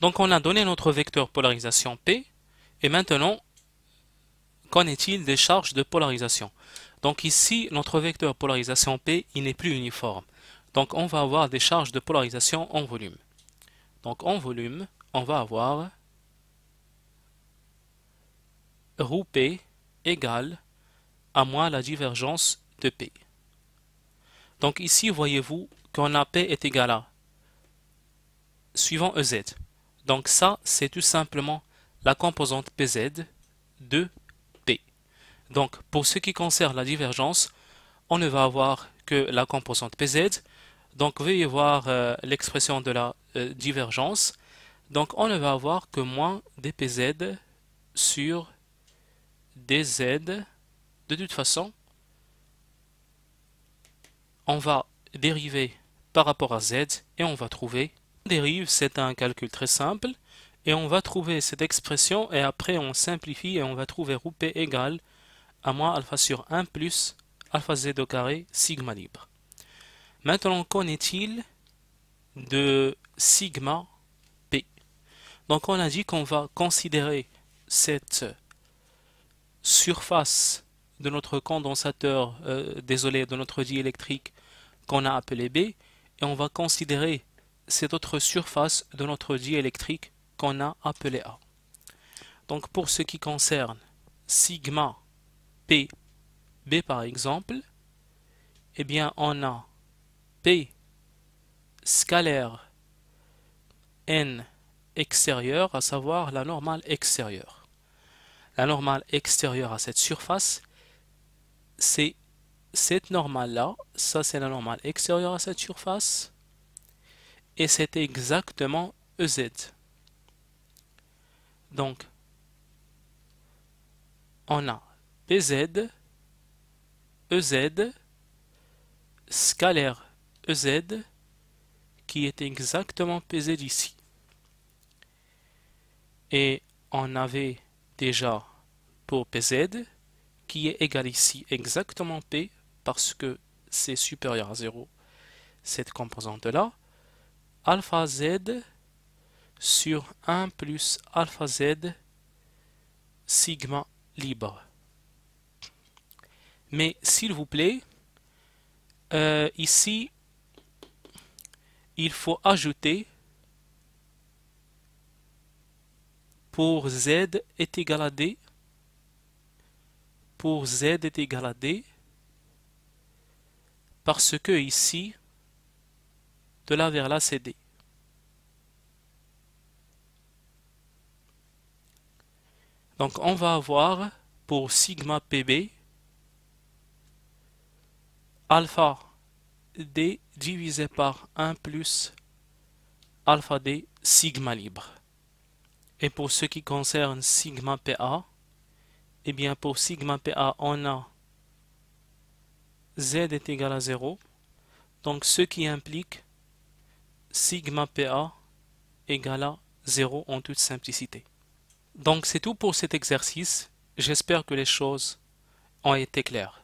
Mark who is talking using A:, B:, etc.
A: Donc on a donné notre vecteur polarisation P, et maintenant, qu'en est-il des charges de polarisation Donc ici, notre vecteur polarisation P, il n'est plus uniforme. Donc on va avoir des charges de polarisation en volume. Donc en volume, on va avoir roue P égale à moins la divergence de P. Donc ici, voyez-vous qu'on a P est égal à suivant EZ. Donc ça, c'est tout simplement la composante PZ de P. Donc pour ce qui concerne la divergence, on ne va avoir que la composante PZ. Donc veuillez voir euh, l'expression de la euh, divergence. Donc on ne va avoir que moins dpz sur dz. De toute façon, on va dériver par rapport à z et on va trouver dérive, c'est un calcul très simple. Et on va trouver cette expression et après on simplifie et on va trouver ρ égal à moins alpha sur 1 plus alpha z au carré sigma libre. Maintenant, qu'en est-il de sigma p Donc on a dit qu'on va considérer cette surface de notre condensateur, euh, désolé, de notre diélectrique qu'on a appelé B, et on va considérer cette autre surface de notre diélectrique qu'on a appelée A. Donc pour ce qui concerne sigma P, B par exemple, eh bien on a P scalaire N extérieur à savoir la normale extérieure. La normale extérieure à cette surface, c'est cette normale-là, ça c'est la normale extérieure à cette surface, et c'est exactement EZ. Donc, on a PZ, EZ, scalaire EZ, qui est exactement PZ ici. Et on avait déjà pour PZ, qui est égal ici exactement P, parce que c'est supérieur à 0, cette composante-là alpha z sur 1 plus alpha z sigma libre. Mais s'il vous plaît, euh, ici, il faut ajouter pour z est égal à d, pour z est égal à d, parce que ici, de là vers là, c'est Donc on va avoir pour sigma PB alpha D divisé par 1 plus alpha D sigma libre. Et pour ce qui concerne sigma PA, eh bien pour sigma PA on a Z est égal à 0. Donc ce qui implique sigma PA égale à 0 en toute simplicité. Donc c'est tout pour cet exercice. J'espère que les choses ont été claires.